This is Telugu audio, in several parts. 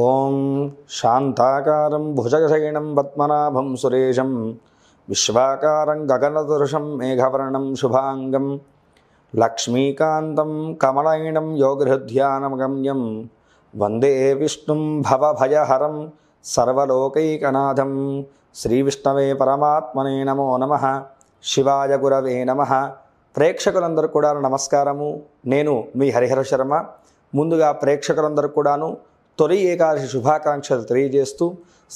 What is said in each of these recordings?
ఓం శాంతాకారం భుజగశయనం పద్మనాభం సురేశం విశ్వాకారం గగనదృశం మేఘవర్ణం శుభాంగం లక్ష్మీకాంతం కమలయనం యోగృధ్యానమగమ్యం వందే విష్ణుం భవభయహరం సర్వలోకైకనాథం శ్రీవిష్ణవే పరమాత్మనే నమో నమ శివాయ గురవే నమ ప్రేక్షకులందరూ కూడా నమస్కారము నేను మీ హరిహర శర్మ ముందుగా ప్రేక్షకులందరూ కూడాను తొలి ఏకాదశి శుభాకాంక్షలు తెలియజేస్తూ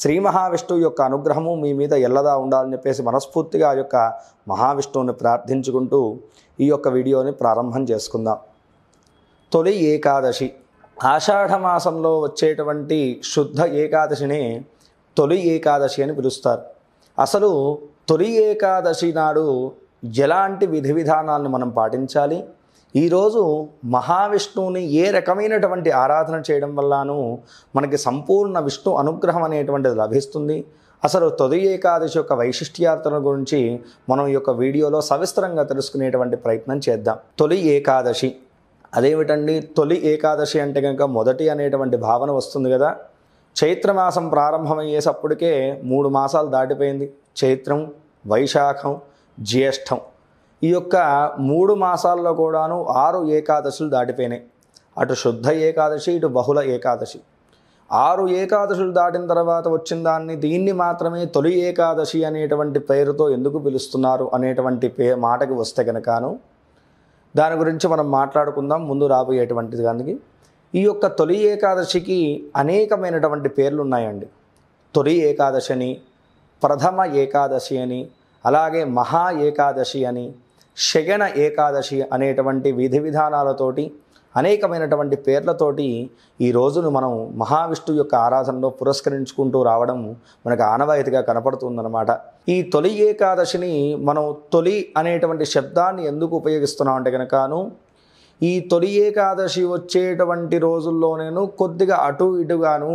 శ్రీ మహావిష్ణువు యొక్క అనుగ్రహము మీ మీద ఎల్లదా ఉండాలని చెప్పేసి మనస్ఫూర్తిగా ఆ యొక్క మహావిష్ణువుని ప్రార్థించుకుంటూ ఈ యొక్క వీడియోని ప్రారంభం చేసుకుందాం తొలి ఏకాదశి ఆషాఢమాసంలో వచ్చేటువంటి శుద్ధ ఏకాదశిని తొలి ఏకాదశి అని పిలుస్తారు అసలు తొలి ఏకాదశి నాడు ఎలాంటి విధి విధానాలను మనం పాటించాలి ఈరోజు మహావిష్ణువుని ఏ రకమైనటువంటి ఆరాధన చేయడం వల్లను మనకి సంపూర్ణ విష్ణు అనుగ్రహం అనేటువంటిది లభిస్తుంది అసలు తొలి ఏకాదశి యొక్క వైశిష్ట్యార్థన గురించి మనం ఈ యొక్క వీడియోలో సవిస్తరంగా తెలుసుకునేటువంటి ప్రయత్నం చేద్దాం తొలి ఏకాదశి అదేమిటండి తొలి ఏకాదశి అంటే కనుక మొదటి అనేటువంటి భావన వస్తుంది కదా చైత్రమాసం ప్రారంభమయ్యేసప్పటికే మూడు మాసాలు దాటిపోయింది చైత్రం వైశాఖం జ్యేష్టం ఈ యొక్క మూడు మాసాల్లో కూడాను ఆరు ఏకాదశులు దాటిపోయినాయి అటు శుద్ధ ఏకాదశి ఇటు బహుళ ఏకాదశి ఆరు ఏకాదశులు దాటిన తర్వాత వచ్చిన దాన్ని దీన్ని మాత్రమే తొలి ఏకాదశి అనేటువంటి పేరుతో ఎందుకు పిలుస్తున్నారు అనేటువంటి పే మాటకి వస్తే కనుకను దాని గురించి మనం మాట్లాడుకుందాం ముందు రాబోయేటువంటిది దానికి ఈ యొక్క తొలి ఏకాదశికి అనేకమైనటువంటి పేర్లు ఉన్నాయండి తొలి ఏకాదశి అని ప్రథమ ఏకాదశి అని అలాగే మహా ఏకాదశి అని శగన ఏకాదశి అనేటువంటి విధి విధానాలతోటి అనేకమైనటువంటి పేర్లతోటి ఈ రోజును మనం మహావిష్ణు యొక్క ఆరాధనలో పురస్కరించుకుంటూ రావడం మనకు ఆనవాయితీగా కనపడుతుందన్నమాట ఈ తొలి ఏకాదశిని మనం తొలి అనేటువంటి శబ్దాన్ని ఎందుకు ఉపయోగిస్తున్నాం అంటే కనుకను ఈ తొలి ఏకాదశి వచ్చేటువంటి రోజుల్లోనేను కొద్దిగా అటు ఇటుగాను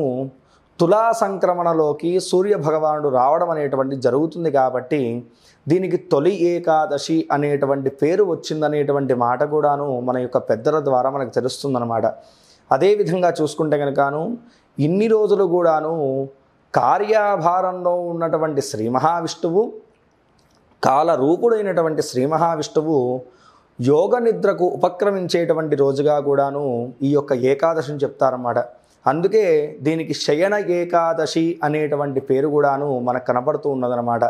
తులా సంక్రమణలోకి సూర్య భగవానుడు రావడం అనేటువంటి జరుగుతుంది కాబట్టి దీనికి తొలి ఏకాదశి అనేటువంటి పేరు వచ్చిందనేటువంటి మాట కూడాను మన యొక్క పెద్దల ద్వారా మనకు తెలుస్తుందన్నమాట అదేవిధంగా చూసుకుంటే కనుకను ఇన్ని రోజులు కూడాను కార్యాభారంలో ఉన్నటువంటి శ్రీ మహావిష్ణువు కాలరూపుడైనటువంటి శ్రీ మహావిష్ణువు యోగ నిద్రకు ఉపక్రమించేటువంటి రోజుగా కూడాను ఈ యొక్క ఏకాదశిని చెప్తారన్నమాట అందుకే దీనికి శయన ఏకాదశి అనేటువంటి పేరు కూడాను మనకు కనబడుతూ ఉన్నదనమాట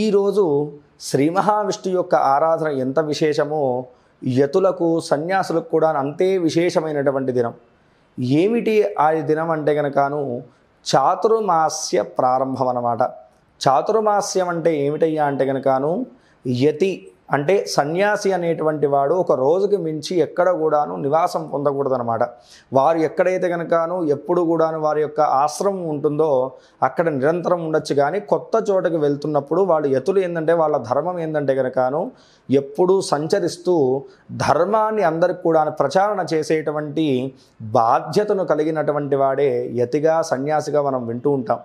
ఈరోజు శ్రీ మహావిష్ణు యొక్క ఆరాధన ఎంత విశేషమో యతులకు సన్యాసులకు కూడా అంతే విశేషమైనటువంటి దినం ఏమిటి ఆ దినం అంటే గనకను చాతుర్మాస్య ప్రారంభం అనమాట చాతుర్మాస్యం అంటే ఏమిటయ్యా అంటే గనకను యతి అంటే సన్యాసి అనేటువంటి వాడు ఒక రోజుకి మించి ఎక్కడ కూడాను నివాసం పొందకూడదనమాట వారు ఎక్కడైతే కనుకను ఎప్పుడు కూడాను వారి యొక్క ఆశ్రమం ఉంటుందో అక్కడ నిరంతరం ఉండొచ్చు కానీ కొత్త చోటకి వెళ్తున్నప్పుడు వాళ్ళు ఎతులు ఏంటంటే వాళ్ళ ధర్మం ఏంటంటే కనుకను ఎప్పుడూ సంచరిస్తూ ధర్మాన్ని అందరికి కూడా ప్రచారణ చేసేటువంటి బాధ్యతను కలిగినటువంటి వాడే యతిగా సన్యాసిగా మనం వింటూ ఉంటాం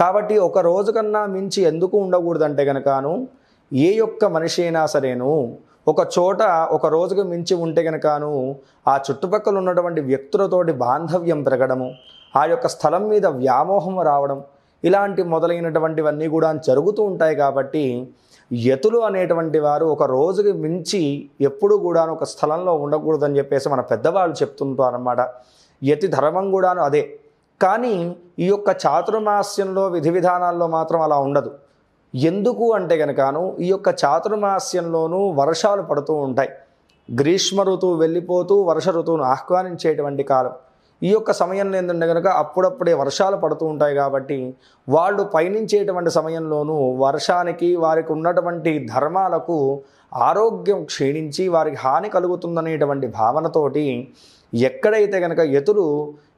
కాబట్టి ఒక రోజు కన్నా మించి ఎందుకు ఉండకూడదంటే కనుకను ఏ యొక్క మనిషి అయినా సరేను ఒక చోట ఒక రోజుకు మించి ఉంటే గనకను ఆ చుట్టుపక్కల ఉన్నటువంటి వ్యక్తులతోటి బాంధవ్యం పెరగడము ఆ యొక్క స్థలం మీద వ్యామోహం రావడం ఇలాంటి మొదలైనటువంటివన్నీ కూడా జరుగుతూ ఉంటాయి కాబట్టి యతులు అనేటువంటి వారు ఒక రోజుకి మించి ఎప్పుడు కూడా ఒక స్థలంలో ఉండకూడదని చెప్పేసి మన పెద్దవాళ్ళు చెప్తుంటారన్నమాట యతి ధర్మం కూడాను అదే కానీ ఈ యొక్క చాతుర్మాస్యంలో విధి విధానాల్లో మాత్రం అలా ఉండదు ఎందుకు అంటే కనుకను ఈ యొక్క చాతుర్మాస్యంలోనూ వర్షాలు పడుతూ ఉంటాయి గ్రీష్మ ఋతువు వెళ్ళిపోతూ వర్ష ఋతువును ఆహ్వానించేటువంటి కాలం ఈ యొక్క సమయంలో ఏంటంటే కనుక అప్పుడప్పుడే వర్షాలు పడుతూ ఉంటాయి కాబట్టి వాళ్ళు పయనించేటువంటి సమయంలోనూ వర్షానికి వారికి ఉన్నటువంటి ధర్మాలకు ఆరోగ్యం క్షీణించి వారికి హాని కలుగుతుందనేటువంటి భావనతోటి ఎక్కడైతే కనుక ఎతులు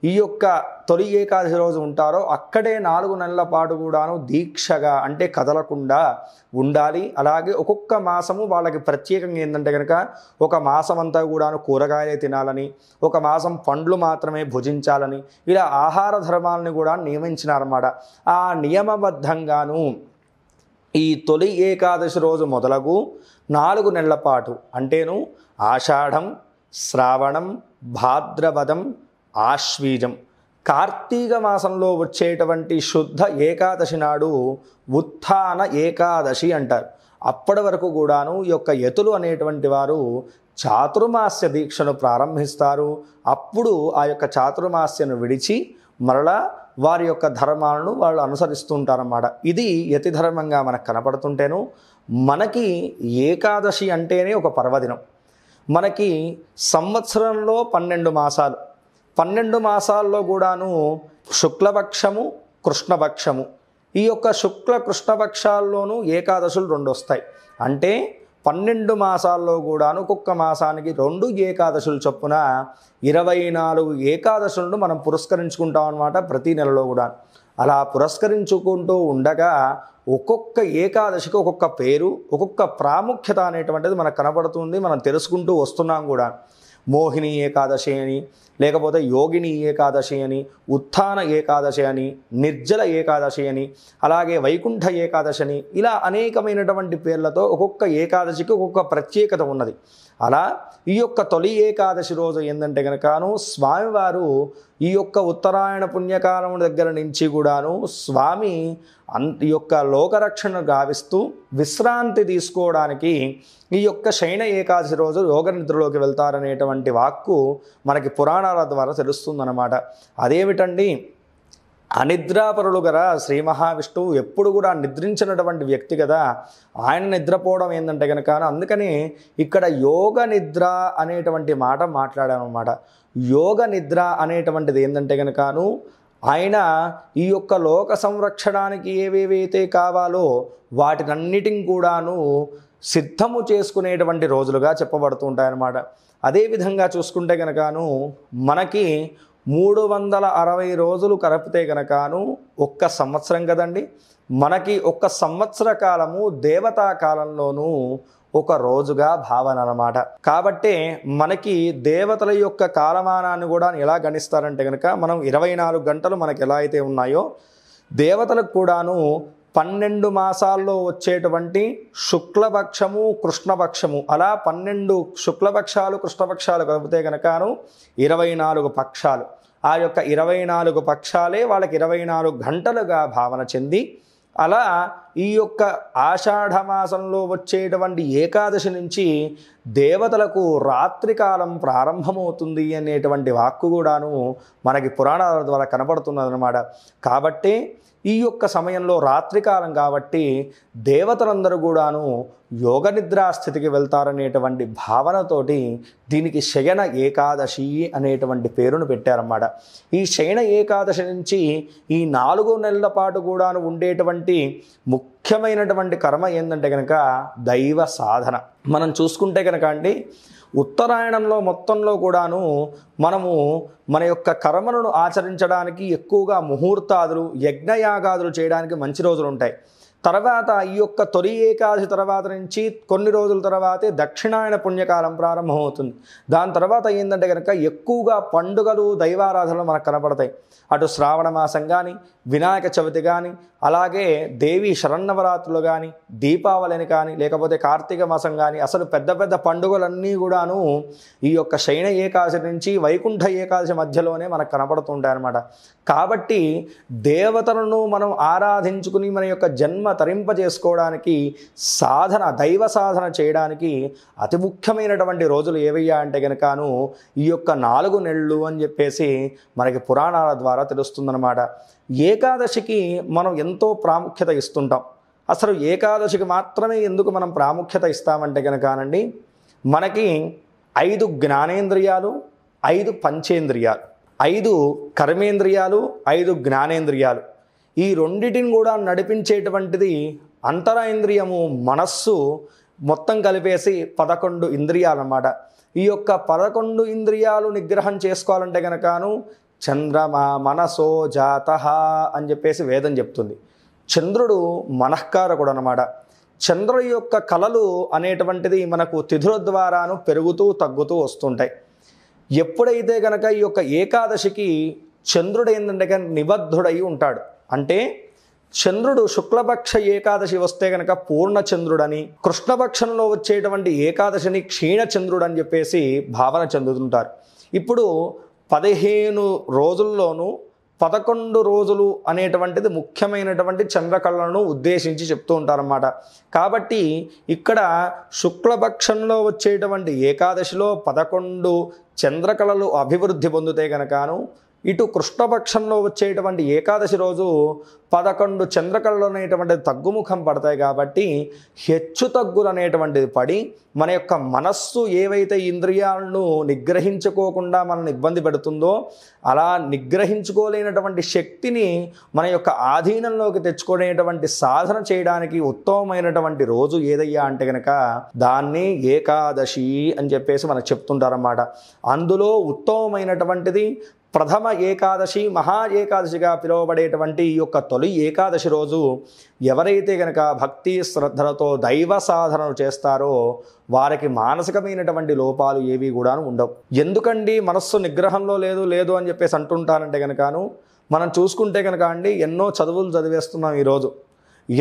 ఈ యొక్క తొలి ఏకాదశి రోజు ఉంటారో అక్కడే నాలుగు నెలల పాటు కూడాను దీక్షగా అంటే కదలకుండా ఉండాలి అలాగే ఒక్కొక్క మాసము వాళ్ళకి ప్రత్యేకంగా ఏంటంటే కనుక ఒక మాసం అంతా కూడాను కూరగాయలే తినాలని ఒక మాసం పండ్లు మాత్రమే భుజించాలని ఇలా ఆహార ధర్మాలను కూడా నియమించినారన్నమాట ఆ నియమబద్ధంగాను ఈ తొలి ఏకాదశి రోజు మొదలగు నాలుగు నెలల పాటు అంటేను ఆషాఢం శ్రావణం భాద్రపదం ఆశ్వీజం కార్తీక మాసంలో వచ్చేటువంటి శుద్ధ ఏకాదశి నాడు ఉత్థాన ఏకాదశి అంటారు అప్పటి వరకు కూడాను ఈ యొక్క యతులు అనేటువంటి వారు చాతుర్మాస్య దీక్షను ప్రారంభిస్తారు అప్పుడు ఆ యొక్క చాతుర్మాస్యను విడిచి మరలా వారి యొక్క ధర్మాలను వాళ్ళు అనుసరిస్తుంటారన్నమాట ఇది యతి ధర్మంగా మనకు కనపడుతుంటేను మనకి ఏకాదశి అంటేనే ఒక పర్వదినం మనకి సంవత్సరంలో పన్నెండు మాసాలు పన్నెండు మాసాల్లో కూడాను శుక్లపక్షము కృష్ణపక్షము ఈ యొక్క శుక్ల కృష్ణపక్షాల్లోనూ ఏకాదశులు రెండు వస్తాయి అంటే పన్నెండు మాసాల్లో కూడాను ఒక్కొక్క మాసానికి రెండు ఏకాదశులు చొప్పున ఇరవై నాలుగు ఏకాదశులను మనం పురస్కరించుకుంటాం అనమాట ప్రతి నెలలో కూడా అలా పురస్కరించుకుంటూ ఉండగా ఒక్కొక్క ఏకాదశికి ఒక్కొక్క పేరు ఒక్కొక్క ప్రాముఖ్యత అనేటువంటిది మనకు కనబడుతుంది మనం తెలుసుకుంటూ వస్తున్నాం కూడా మోహిని ఏకాదశి అని లేకపోతే యోగిని ఏకాదశి అని ఉత్థాన ఏకాదశి అని నిర్జల ఏకాదశి అని అలాగే వైకుంఠ ఏకాదశి అని ఇలా అనేకమైనటువంటి పేర్లతో ఒక్కొక్క ఏకాదశికి ఒక్కొక్క ప్రత్యేకత ఉన్నది అలా ఈ యొక్క తొలి ఏకాదశి రోజు ఏంటంటే కనుకను స్వామివారు ఈ యొక్క ఉత్తరాయణ పుణ్యకాలం దగ్గర నుంచి కూడాను స్వామి ఈ యొక్క లోకరక్షణను గావిస్తూ విశ్రాంతి తీసుకోవడానికి ఈ యొక్క శయన ఏకాదశి రోజు యోగ నిద్రలోకి వెళ్తారనేటువంటి వాక్కు మనకి పురాణాల ద్వారా తెలుస్తుందన్నమాట అదేమిటండి అనిద్రాపరులు గర శ్రీ మహావిష్ణువు ఎప్పుడు కూడా నిద్రించినటువంటి వ్యక్తి కదా ఆయన నిద్రపోవడం ఏంటంటే కనుక అందుకని ఇక్కడ యోగ నిద్ర అనేటువంటి మాట మాట్లాడామన్నమాట యోగ నిద్ర అనేటువంటిది ఏంటంటే కనుకను ఆయన ఈ యొక్క లోక సంరక్షణానికి ఏవేవైతే కావాలో వాటినన్నిటిని కూడాను సిద్ధము చేసుకునేటువంటి రోజులుగా చెప్పబడుతూ ఉంటాయన్నమాట అదేవిధంగా చూసుకుంటే కనుకను మనకి మూడు వందల అరవై రోజులు కలిపితే కనుకను ఒక్క సంవత్సరం కదండి మనకి ఒక్క సంవత్సర కాలము దేవతా కాలంలోనూ ఒక రోజుగా భావన అనమాట కాబట్టి మనకి దేవతల యొక్క కాలమానాన్ని కూడా ఎలా గణిస్తారంటే కనుక మనం ఇరవై నాలుగు గంటలు మనకు ఎలా అయితే ఉన్నాయో దేవతలకు కూడాను పన్నెండు మాసాల్లో వచ్చేటువంటి శుక్లపక్షము కృష్ణపక్షము అలా పన్నెండు శుక్లపక్షాలు కృష్ణపక్షాలు కలిపితే కనుకను ఇరవై నాలుగు పక్షాలు ఆ యొక్క ఇరవై నాలుగు పక్షాలే వాళ్ళకి ఇరవై నాలుగు గంటలుగా భావన చెంది అలా ఈ యొక్క ఆషాఢమాసంలో వచ్చేటువంటి ఏకాదశి నుంచి దేవతలకు రాత్రికాలం ప్రారంభమవుతుంది అనేటువంటి వాక్కు కూడాను మనకి పురాణాల ద్వారా కనపడుతున్నదనమాట కాబట్టి ఈ యొక్క సమయంలో రాత్రికాలం కాబట్టి దేవతలందరూ కూడాను యోగ నిద్రాస్థితికి స్థితికి వెళ్తారనేటువంటి భావనతోటి దీనికి శయన ఏకాదశి అనేటువంటి పేరును పెట్టారన్నమాట ఈ శయన ఏకాదశి నుంచి ఈ నాలుగు నెలల పాటు కూడాను ఉండేటువంటి ముఖ్యమైనటువంటి కర్మ ఏంటంటే కనుక దైవ సాధన మనం చూసుకుంటే కనుక అండి ఉత్తరాయణంలో మొత్తంలో కూడాను మనము మన యొక్క కర్మలను ఆచరించడానికి ఎక్కువగా ముహూర్తాదులు యజ్ఞయాగాదులు చేయడానికి మంచి రోజులు ఉంటాయి తర్వాత ఈ యొక్క తొలి ఏకాదశి తర్వాత నుంచి కొన్ని రోజుల తర్వాతే దక్షిణాయన పుణ్యకాలం ప్రారంభమవుతుంది దాని తర్వాత ఏంటంటే కనుక ఎక్కువగా పండుగలు దైవారాధనలు మనకు కనపడతాయి అటు శ్రావణ మాసం కానీ వినాయక చవితి కానీ అలాగే దేవి శరన్నవరాత్రులు కానీ దీపావళిని కానీ లేకపోతే కార్తీక మాసం కానీ అసలు పెద్ద పెద్ద పండుగలన్నీ కూడాను ఈ యొక్క శయన ఏకాదశి నుంచి వైకుంఠ ఏకాదశి మధ్యలోనే మనకు కనపడుతుంటాయన్నమాట కాబట్టి దేవతలను మనం ఆరాధించుకుని మన యొక్క జన్మ తరింపజేసుకోవడానికి సాధన దైవ సాధన చేయడానికి అతి ముఖ్యమైనటువంటి రోజులు ఏవయ్యా అంటే కనుకను ఈ యొక్క నాలుగు నెళ్ళు అని చెప్పేసి మనకి పురాణాల ద్వారా తెలుస్తుందన్నమాట ఏకాదశికి మనం ఎంతో ప్రాముఖ్యత ఇస్తుంటాం అసలు ఏకాదశికి మాత్రమే ఎందుకు మనం ప్రాముఖ్యత ఇస్తామంటే కనుకనండి మనకి ఐదు జ్ఞానేంద్రియాలు ఐదు పంచేంద్రియాలు ఐదు కర్మేంద్రియాలు ఐదు జ్ఞానేంద్రియాలు ఈ రెండింటిని కూడా నడిపించేటువంటిది అంతరాయింద్రియము మనస్సు మొత్తం కలిపేసి పదకొండు ఇంద్రియాలన్నమాట ఈ యొక్క పదకొండు ఇంద్రియాలు నిగ్రహం చేసుకోవాలంటే కనుకను చంద్రమా మనసో జాత అని చెప్పేసి వేదం చెప్తుంది చంద్రుడు మనఃకారకుడు అనమాట చంద్రుడి యొక్క కళలు అనేటువంటిది మనకు తిథుల ద్వారాను పెరుగుతూ తగ్గుతూ వస్తుంటాయి ఎప్పుడైతే కనుక ఈ యొక్క ఏకాదశికి చంద్రుడు ఏంటంటే కనుక నిబద్ధుడై ఉంటాడు అంటే చంద్రుడు శుక్లపక్ష ఏకాదశి వస్తే కనుక పూర్ణచంద్రుడని కృష్ణపక్షంలో వచ్చేటువంటి ఏకాదశిని క్షీణచంద్రుడు అని చెప్పేసి భావన చెందుతుంటారు ఇప్పుడు పదిహేను రోజుల్లోనూ పదకొండు రోజులు అనేటువంటిది ముఖ్యమైనటువంటి చంద్రకళను ఉద్దేశించి చెప్తూ ఉంటారన్నమాట కాబట్టి ఇక్కడ శుక్లపక్షంలో వచ్చేటువంటి ఏకాదశిలో పదకొండు చంద్రకళలు అభివృద్ధి పొందితే గనకాను ఇటు కృష్ణపక్షంలో వచ్చేటువంటి ఏకాదశి రోజు పదకొండు చంద్రకళలు అనేటువంటిది తగ్గుముఖం పడతాయి కాబట్టి హెచ్చు తగ్గులు అనేటువంటిది పడి మన యొక్క మనస్సు ఏవైతే ఇంద్రియాలను నిగ్రహించుకోకుండా మనల్ని ఇబ్బంది పెడుతుందో అలా నిగ్రహించుకోలేనటువంటి శక్తిని మన యొక్క ఆధీనంలోకి తెచ్చుకునేటువంటి సాధన చేయడానికి ఉత్తమమైనటువంటి రోజు ఏదయ్యా అంటే కనుక దాన్ని ఏకాదశి అని చెప్పేసి మనకు చెప్తుంటారన్నమాట అందులో ఉత్తమమైనటువంటిది ప్రథమ ఏకాదశి మహా ఏకాదశిగా పిలువబడేటువంటి ఈ యొక్క తొలి ఏకాదశి రోజు ఎవరైతే గనక భక్తి శ్రద్ధలతో దైవ సాధనలు చేస్తారో వారికి మానసికమైనటువంటి లోపాలు ఏవి కూడా ఉండవు ఎందుకండి మనస్సు నిగ్రహంలో లేదు లేదు అని చెప్పేసి అంటుంటారంటే కనుకను మనం చూసుకుంటే కనుక అండి ఎన్నో చదువులు చదివేస్తున్నాం ఈరోజు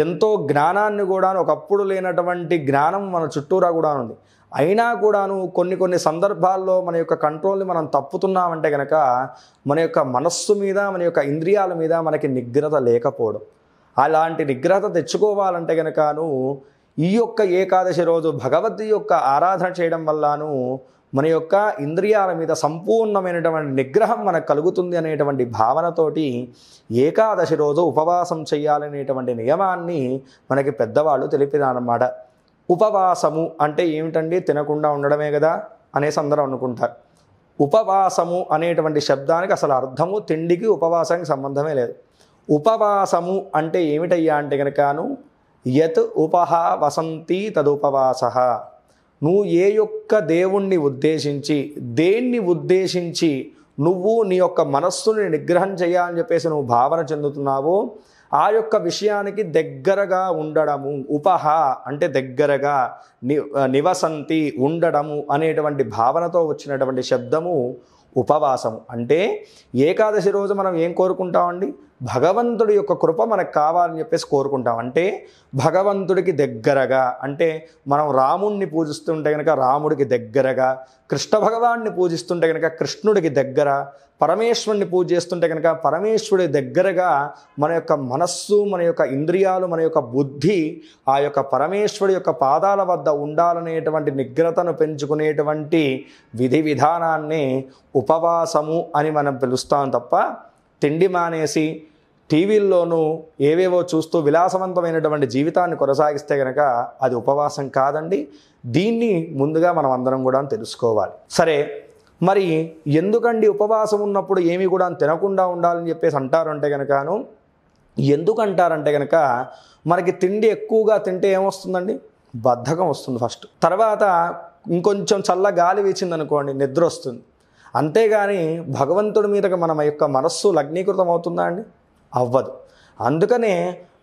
ఎంతో జ్ఞానాన్ని కూడా ఒకప్పుడు లేనటువంటి జ్ఞానం మన చుట్టూరా కూడా ఉంది అయినా కూడాను కొన్ని కొన్ని సందర్భాల్లో మన యొక్క కంట్రోల్ని మనం తప్పుతున్నామంటే కనుక మన యొక్క మనస్సు మీద మన యొక్క ఇంద్రియాల మీద మనకి నిగ్రత లేకపోవడం అలాంటి నిగ్రహత తెచ్చుకోవాలంటే కనుకను ఈ యొక్క ఏకాదశి రోజు భగవద్ది యొక్క ఆరాధన చేయడం వల్లనూ మన యొక్క ఇంద్రియాల మీద సంపూర్ణమైనటువంటి నిగ్రహం మనకు కలుగుతుంది అనేటువంటి భావనతోటి ఏకాదశి రోజు ఉపవాసం చేయాలనేటువంటి నియమాన్ని మనకి పెద్దవాళ్ళు తెలిపినారన్నమాట ఉపవాసము అంటే ఏమిటండి తినకుండా ఉండడమే కదా అనేసి అందరం అనుకుంటారు ఉపవాసము అనేటువంటి శబ్దానికి అసలు అర్థము తిండికి ఉపవాసానికి సంబంధమే లేదు ఉపవాసము అంటే ఏమిటయ్యా అంటే కనుకను యత్ ఉపహ వసంతి తదుపవాస నువ్వు ఏ యొక్క దేవుణ్ణి ఉద్దేశించి దేన్ని ఉద్దేశించి నువ్వు నీ యొక్క మనస్సుని నిగ్రహం చేయాలని చెప్పేసి నువ్వు భావన చెందుతున్నావో ఆ యొక్క విషయానికి దగ్గరగా ఉండడము ఉపహ అంటే దగ్గరగా ని నివసంతి ఉండడము అనేటువంటి భావనతో వచ్చినటువంటి శబ్దము ఉపవాసము అంటే ఏకాదశి రోజు మనం ఏం కోరుకుంటామండి భగవంతుడి యొక్క కృప మనకు కావాలని చెప్పేసి కోరుకుంటాం అంటే భగవంతుడికి దగ్గరగా అంటే మనం రాముణ్ణి పూజిస్తుంటే కనుక రాముడికి దగ్గరగా కృష్ణ భగవాన్ని పూజిస్తుంటే కనుక కృష్ణుడికి దగ్గర పరమేశ్వరుని పూజ చేస్తుంటే కనుక పరమేశ్వరుడి దగ్గరగా మన యొక్క మనస్సు మన యొక్క ఇంద్రియాలు మన యొక్క బుద్ధి ఆ యొక్క పరమేశ్వరుడి యొక్క పాదాల వద్ద ఉండాలనేటువంటి నిగ్రతను పెంచుకునేటువంటి విధి విధానాన్ని ఉపవాసము అని మనం పిలుస్తాం తప్ప తిండి మానేసి టీవీల్లోనూ ఏవేవో చూస్తూ విలాసవంతమైనటువంటి జీవితాన్ని కొనసాగిస్తే గనక అది ఉపవాసం కాదండి దీన్ని ముందుగా మనం అందరం కూడా తెలుసుకోవాలి సరే మరి ఎందుకండి ఉపవాసం ఉన్నప్పుడు ఏమి కూడా తినకుండా ఉండాలని చెప్పేసి అంటారంటే కనుకను ఎందుకంటారంటే కనుక మనకి తిండి ఎక్కువగా తింటే ఏమొస్తుందండి బద్ధకం వస్తుంది ఫస్ట్ తర్వాత ఇంకొంచెం చల్ల గాలి అనుకోండి నిద్ర వస్తుంది అంతేగాని భగవంతుడి మీదకి మన యొక్క మనస్సు లగ్నీకృతం అవుతుందా అండి అవ్వదు అందుకనే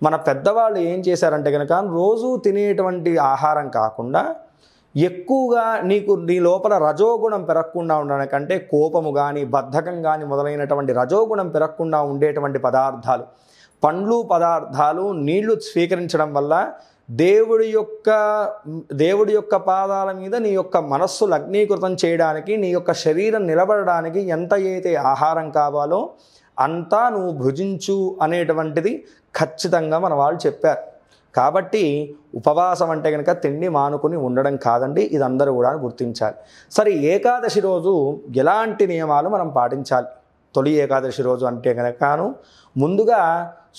మన పెద్దవాళ్ళు ఏం చేశారంటే కనుక రోజు తినేటువంటి ఆహారం కాకుండా ఎక్కువగా నీకు నీ లోపల రజోగుణం పెరగకుండా ఉండడానికంటే కోపము కానీ బద్ధకం కానీ మొదలైనటువంటి రజోగుణం పెరగకుండా ఉండేటువంటి పదార్థాలు పండ్లు పదార్థాలు నీళ్లు స్వీకరించడం వల్ల దేవుడి యొక్క దేవుడి యొక్క పాదాల మీద నీ యొక్క మనస్సు లగ్నీకృతం చేయడానికి నీ యొక్క శరీరం నిలబడడానికి ఎంత అయితే ఆహారం కావాలో అంతా నువ్వు భుజించు అనేటువంటిది ఖచ్చితంగా మన వాళ్ళు చెప్పారు కాబట్టి ఉపవాసం అంటే కనుక తిండి మానుకుని ఉండడం కాదండి ఇది అందరూ కూడా గుర్తించాలి సరే ఏకాదశి రోజు ఎలాంటి నియమాలు మనం పాటించాలి తొలి ఏకాదశి రోజు అంటే కనుకను ముందుగా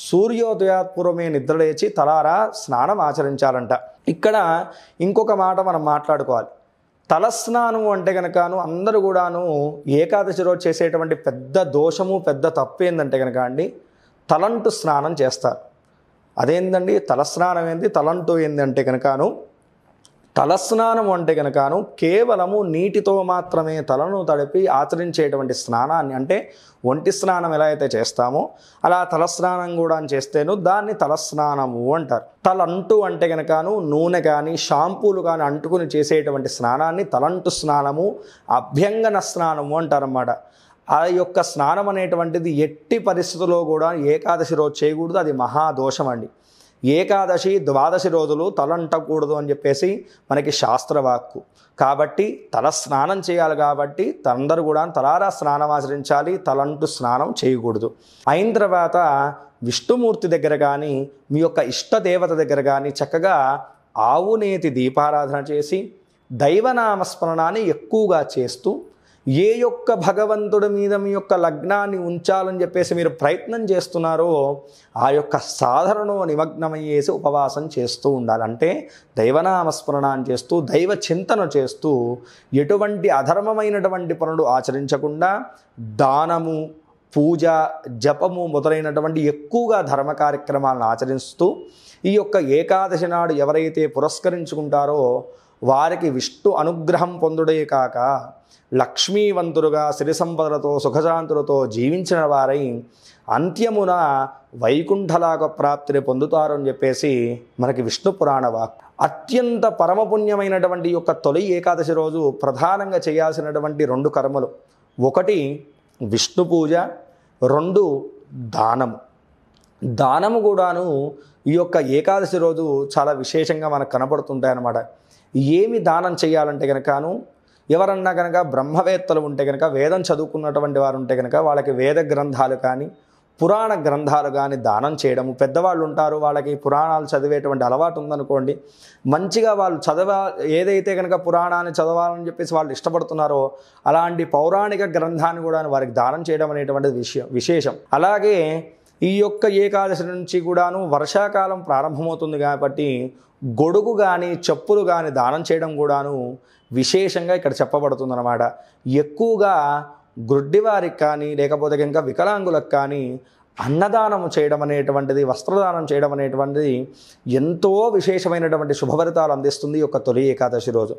సూర్యోదయాత్పూర్వమే నిద్రలేచి తలారా స్నానం ఆచరించాలంట ఇక్కడ ఇంకొక మాట మనం మాట్లాడుకోవాలి తలస్నానం అంటే కనుకను అందరూ కూడాను ఏకాదశి రోజు చేసేటువంటి పెద్ద దోషము పెద్ద తప్పు ఏంటంటే కనుక అండి తలంటు స్నానం చేస్తారు అదేందండి తలస్నానం ఏంది తలంటు ఏంది అంటే కనుకను తలస్నానం అంటే కనుకను కేవలము నీటితో మాత్రమే తలను తడిపి ఆచరించేటువంటి స్నానాన్ని అంటే ఒంటి స్నానం ఎలా అయితే చేస్తామో అలా తలస్నానం కూడా చేస్తేను దాన్ని తలస్నానము అంటారు తలంటు అంటే కనుకను నూనె కానీ షాంపూలు కానీ అంటుకుని చేసేటువంటి స్నానాన్ని తలంటు స్నానము అభ్యంగన స్నానము అంటారన్నమాట ఆ యొక్క స్నానం అనేటువంటిది ఎట్టి పరిస్థితుల్లో కూడా ఏకాదశి రోజు చేయకూడదు అది మహాదోషం అండి ఏకాదశి ద్వాదశి రోజులు తలంటకూడదు అని చెప్పేసి మనకి శాస్త్రవాక్కు కాబట్టి తల స్నానం చేయాలి కాబట్టి అందరూ కూడా తలారా స్నానం ఆచరించాలి తలంటు స్నానం చేయకూడదు అయిన తర్వాత విష్ణుమూర్తి దగ్గర కానీ మీ యొక్క ఇష్ట దేవత దగ్గర కానీ చక్కగా ఆవునేతి దీపారాధన చేసి దైవనామస్మరణాన్ని ఎక్కువగా చేస్తూ ఏ యొక్క భగవంతుడి మీద మీ యొక్క లగ్నాన్ని ఉంచాలని చెప్పేసి మీరు ప్రయత్నం చేస్తున్నారో ఆ యొక్క సాధనను నిమగ్నమయ్యేసి ఉపవాసం చేస్తూ ఉండాలి అంటే అని చేస్తూ దైవ చింతన చేస్తూ ఎటువంటి అధర్మమైనటువంటి పనులు ఆచరించకుండా దానము పూజ జపము మొదలైనటువంటి ఎక్కువగా ధర్మ కార్యక్రమాలను ఆచరిస్తూ ఈ యొక్క ఏకాదశి నాడు ఎవరైతే పురస్కరించుకుంటారో వారికి విష్ణు అనుగ్రహం పొందుడే కాక లక్ష్మీవంతులుగా సిరి సంపదలతో సుఖశాంతులతో జీవించిన వారై అంత్యమున వైకుంఠలాక ప్రాప్తిని పొందుతారు అని చెప్పేసి మనకి విష్ణు పురాణ వాక్ అత్యంత పరమపుణ్యమైనటువంటి యొక్క తొలి ఏకాదశి రోజు ప్రధానంగా చేయాల్సినటువంటి రెండు కర్మలు ఒకటి విష్ణు పూజ రెండు దానము దానము కూడాను ఈ యొక్క ఏకాదశి రోజు చాలా విశేషంగా మనకు కనపడుతుంటాయి అన్నమాట ఏమి దానం చేయాలంటే కనుకను ఎవరన్నా కనుక బ్రహ్మవేత్తలు ఉంటే కనుక వేదం చదువుకున్నటువంటి వారు ఉంటే కనుక వాళ్ళకి వేద గ్రంథాలు కానీ పురాణ గ్రంథాలు కానీ దానం చేయడము పెద్దవాళ్ళు ఉంటారు వాళ్ళకి పురాణాలు చదివేటువంటి అలవాటు ఉందనుకోండి మంచిగా వాళ్ళు చదవ ఏదైతే కనుక పురాణాన్ని చదవాలని చెప్పేసి వాళ్ళు ఇష్టపడుతున్నారో అలాంటి పౌరాణిక గ్రంథాన్ని కూడా వారికి దానం చేయడం అనేటువంటిది విషయం విశేషం అలాగే ఈ యొక్క ఏకాదశి నుంచి కూడాను వర్షాకాలం ప్రారంభమవుతుంది కాబట్టి గొడుగు కానీ చెప్పులు కానీ దానం చేయడం కూడాను విశేషంగా ఇక్కడ చెప్పబడుతుందన్నమాట ఎక్కువగా గ్రుడ్డివారికి కానీ లేకపోతే కనుక వికలాంగులకు కానీ అన్నదానం చేయడం అనేటువంటిది వస్త్రదానం చేయడం అనేటువంటిది ఎంతో విశేషమైనటువంటి శుభఫలితాలు అందిస్తుంది ఈ యొక్క తొలి ఏకాదశి రోజు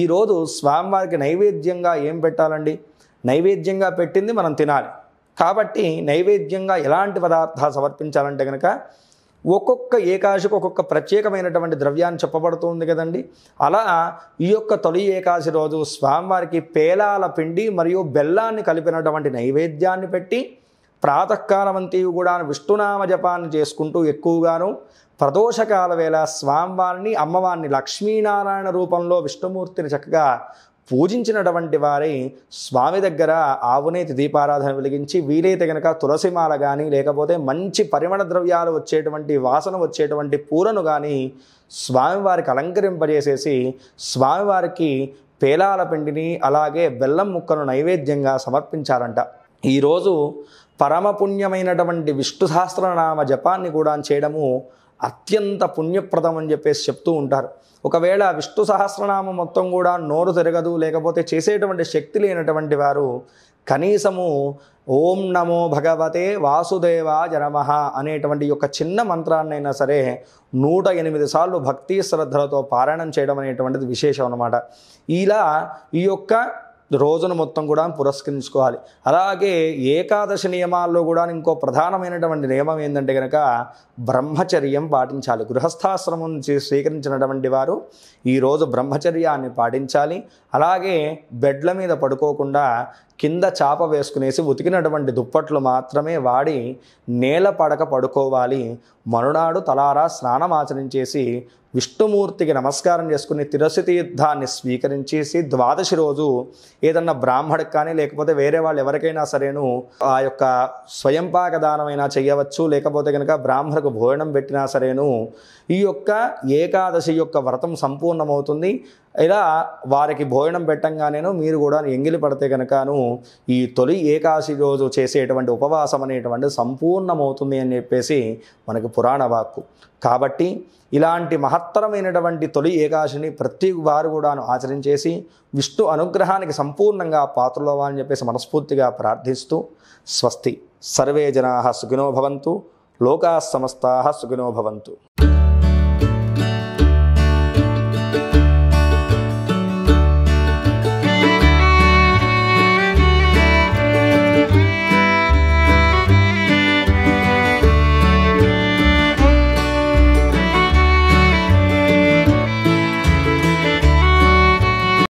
ఈరోజు స్వామివారికి నైవేద్యంగా ఏం పెట్టాలండి నైవేద్యంగా పెట్టింది మనం తినాలి కాబట్టి నైవేద్యంగా ఎలాంటి పదార్థాలు సమర్పించాలంటే కనుక ఒక్కొక్క ఏకాశికి ఒక్కొక్క ప్రత్యేకమైనటువంటి ద్రవ్యాన్ని చెప్పబడుతుంది కదండి అలా ఈ యొక్క తొలి ఏకాశి రోజు స్వామివారికి పేలాల పిండి మరియు బెల్లాన్ని కలిపినటువంటి నైవేద్యాన్ని పెట్టి ప్రాతకాలమంతయు కూడా విష్ణునామ జపాన్ని చేసుకుంటూ ఎక్కువగాను ప్రదోషకాల వేళ స్వామివారిని అమ్మవారిని లక్ష్మీనారాయణ రూపంలో విష్ణుమూర్తిని చక్కగా పూజించినటువంటి వారి స్వామి దగ్గర ఆవునేతి దీపారాధన వెలిగించి వీలైతే కనుక తులసిమాల కానీ లేకపోతే మంచి పరిమణ ద్రవ్యాలు వచ్చేటువంటి వాసన వచ్చేటువంటి పూలను కానీ స్వామివారికి అలంకరింపజేసేసి స్వామివారికి పేలాల పిండిని అలాగే బెల్లం ముక్కను నైవేద్యంగా సమర్పించారంట ఈరోజు పరమపుణ్యమైనటువంటి విష్ణు సహస్రనామ జపాన్ని కూడా చేయడము అత్యంత పుణ్యప్రదం అని చెప్పేసి చెప్తూ ఉంటారు ఒకవేళ విష్ణు సహస్రనామం మొత్తం కూడా నోరు తిరగదు లేకపోతే చేసేటువంటి శక్తి లేనటువంటి వారు కనీసము ఓం నమో భగవతే వాసుదేవాయ జనమ అనేటువంటి యొక్క చిన్న మంత్రాన్నైనా సరే నూట ఎనిమిది సార్లు భక్తి శ్రద్ధలతో పారాయణం చేయడం అనేటువంటిది విశేషం అనమాట ఇలా ఈ యొక్క రోజును మొత్తం కూడా పురస్కరించుకోవాలి అలాగే ఏకాదశి నియమాల్లో కూడా ఇంకో ప్రధానమైనటువంటి నియమం ఏంటంటే కనుక బ్రహ్మచర్యం పాటించాలి గృహస్థాశ్రమం నుంచి స్వీకరించినటువంటి వారు ఈరోజు బ్రహ్మచర్యాన్ని పాటించాలి అలాగే బెడ్ల మీద పడుకోకుండా కింద చాప వేసుకునేసి ఉతికినటువంటి దుప్పట్లు మాత్రమే వాడి నేల పడక పడుకోవాలి మరునాడు తలారా ఆచరించేసి విష్ణుమూర్తికి నమస్కారం చేసుకుని తిరస్సు తీర్థాన్ని స్వీకరించేసి ద్వాదశి రోజు ఏదన్నా బ్రాహ్మడికి కానీ లేకపోతే వేరే వాళ్ళు ఎవరికైనా సరేను ఆ యొక్క స్వయంపాక దానమైనా చేయవచ్చు లేకపోతే కనుక బ్రాహ్మణకు భోజనం పెట్టినా సరేను ఈ యొక్క ఏకాదశి యొక్క వ్రతం సంపూర్ణమవుతుంది ఇలా వారికి భోజనం పెట్టంగానేను మీరు కూడా ఎంగిలి పడితే కనుకను ఈ తొలి ఏకాశి రోజు చేసేటువంటి ఉపవాసం అనేటువంటి సంపూర్ణమవుతుంది అని చెప్పేసి మనకు పురాణ వాక్కు కాబట్టి ఇలాంటి మహత్తరమైనటువంటి తొలి ఏకాశిని ప్రతి వారు కూడాను ఆచరించేసి విష్ణు అనుగ్రహానికి సంపూర్ణంగా పాత్రలవ్వాలని చెప్పేసి మనస్ఫూర్తిగా ప్రార్థిస్తూ స్వస్తి సర్వే జనా సుఖినో భవంతు లోకా సమస్తా సుఖినో భవంతు